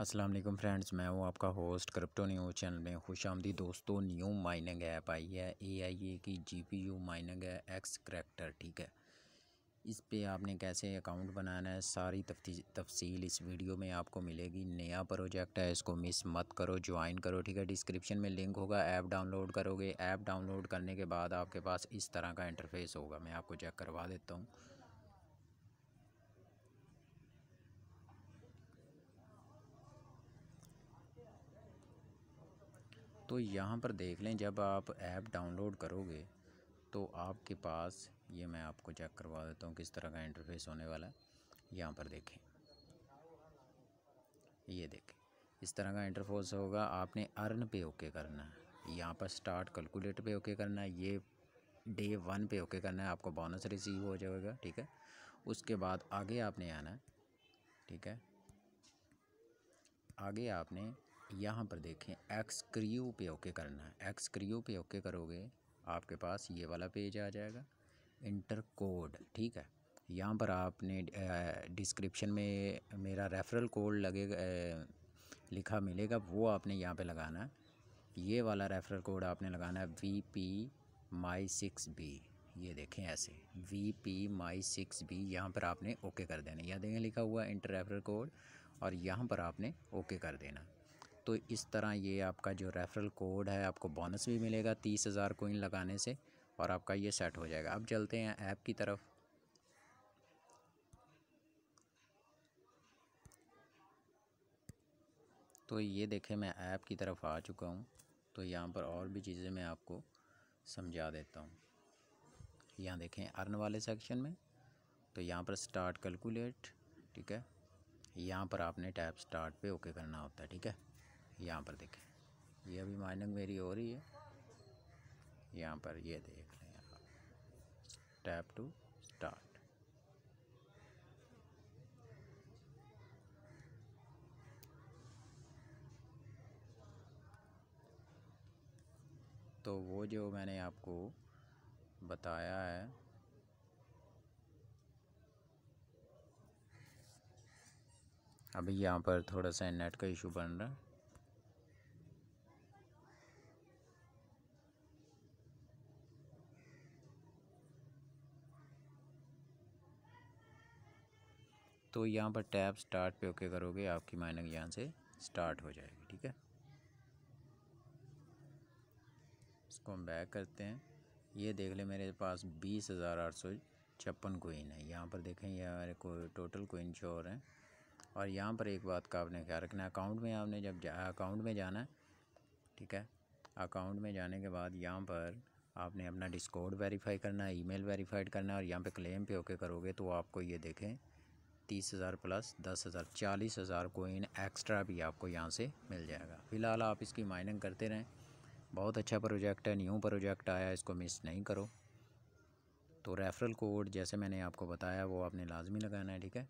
Aslam friends मैं हूँ आपका होस्ट क्रिप्टो न्यूज़ चैनल में खुश आमदी दोस्तों न्यू माइनिंग ऐप आई है ए आई ए की जी पी यू माइनिंग है एक्स करैक्टर ठीक है इस पे आपने कैसे अकाउंट बनाना है सारी तफसील इस वीडियो में आपको मिलेगी नया प्रोजेक्ट है इसको मिस मत करो ज्वाइन करो ठीक है डिस्क्रिप्शन में लिंक होगा ऐप डाउनलोड करोगे ऐप डाउनलोड करने के बाद आपके पास इस तरह का इंटरफेस होगा मैं आपको चेक करवा देता हूँ तो यहाँ पर देख लें जब आप ऐप डाउनलोड करोगे तो आपके पास ये मैं आपको चेक करवा देता हूँ किस तरह का इंटरफेस होने वाला है यहाँ पर देखें ये देखें इस तरह का इंटरफेस होगा आपने अर्न पे ओके करना है यहाँ पर स्टार्ट कैलकुलेट पे ओके करना है ये डे वन पे ओके करना है आपको बोनस रिसीव हो जाएगा ठीक है उसके बाद आगे आपने आना है ठीक है आगे आपने यहाँ पर देखें क्रियो पे ओके करना है क्रियो पे ओके करोगे आपके पास ये वाला पेज आ जाएगा इंटर कोड ठीक है यहाँ पर आपने डिस्क्रिप्शन में मेरा रेफरल कोड लगेगा लिखा मिलेगा वो आपने यहाँ पे लगाना है ये वाला रेफरल कोड आपने लगाना है V P my six B ये देखें ऐसे V P my six B यहाँ पर आपने ओके कर देना यहाँ देखें लिखा हुआ इंटर रेफरल कोड और यहाँ पर आपने ओके कर देना तो इस तरह ये आपका जो रेफरल कोड है आपको बोनस भी मिलेगा तीस हज़ार कोइन लगाने से और आपका ये सेट हो जाएगा अब चलते हैं ऐप की तरफ तो ये देखें मैं ऐप की तरफ आ चुका हूँ तो यहाँ पर और भी चीज़ें मैं आपको समझा देता हूँ यहाँ देखें अर्न वाले सेक्शन में तो यहाँ पर स्टार्ट कैलकुलेट ठीक है यहाँ पर आपने टैप स्टार्ट पे ओके करना होता है ठीक है यहाँ पर देखें ये अभी माइनिंग मेरी हो रही है यहाँ पर ये देख रहे हैं आप टैप टू स्टार्ट तो वो जो मैंने आपको बताया है अभी यहाँ पर थोड़ा सा नेट का इशू बन रहा है तो यहाँ पर टैब स्टार्ट पे ओके करोगे आपकी माइनिंग यहाँ से स्टार्ट हो जाएगी ठीक है इसको हम बैक करते हैं ये देख ले मेरे पास बीस हज़ार आठ सौ छप्पन कोइन है यहाँ पर देखें ये हमारे को टोटल कोइन शोर हैं और यहाँ पर एक बात का आपने ख्याल रखना है अकाउंट में आपने जब अकाउंट में जाना है ठीक है अकाउंट में जाने के बाद यहाँ पर आपने अपना डिस्कोड वेरीफाई करना है ईमेल वेरीफाइड करना है और यहाँ पे क्लेम पे ओके करोगे तो आपको ये देखें तीस हज़ार प्लस दस हज़ार चालीस हज़ार कोइन एक्स्ट्रा भी आपको यहाँ से मिल जाएगा फ़िलहाल आप इसकी माइनिंग करते रहें बहुत अच्छा प्रोजेक्ट है न्यू प्रोजेक्ट आया इसको मिस नहीं करो तो रेफरल कोड जैसे मैंने आपको बताया वो आपने लाजमी लगाना है ठीक है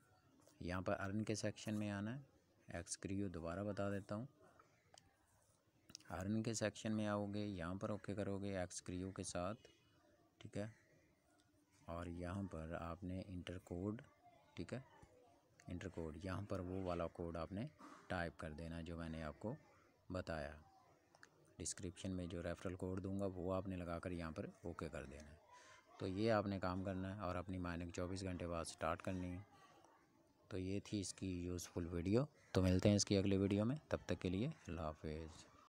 यहाँ पर अर्न के सेक्शन में आना है एक्सक्रियो दोबारा बता देता हूँ अर्न के सेक्शन में आओगे यहाँ पर ओके करोगे एक्सक्रियो के साथ ठीक है और यहाँ पर आपने इंटर कोड ठीक है इंटर कोड यहाँ पर वो वाला कोड आपने टाइप कर देना जो मैंने आपको बताया डिस्क्रिप्शन में जो रेफरल कोड दूंगा वो आपने लगाकर यहाँ पर ओके कर देना है तो ये आपने काम करना है और अपनी माइनिंग चौबीस घंटे बाद स्टार्ट करनी है तो ये थी इसकी यूज़फुल वीडियो तो मिलते हैं इसकी अगली वीडियो में तब तक के लिए अल्लाह हाफिज़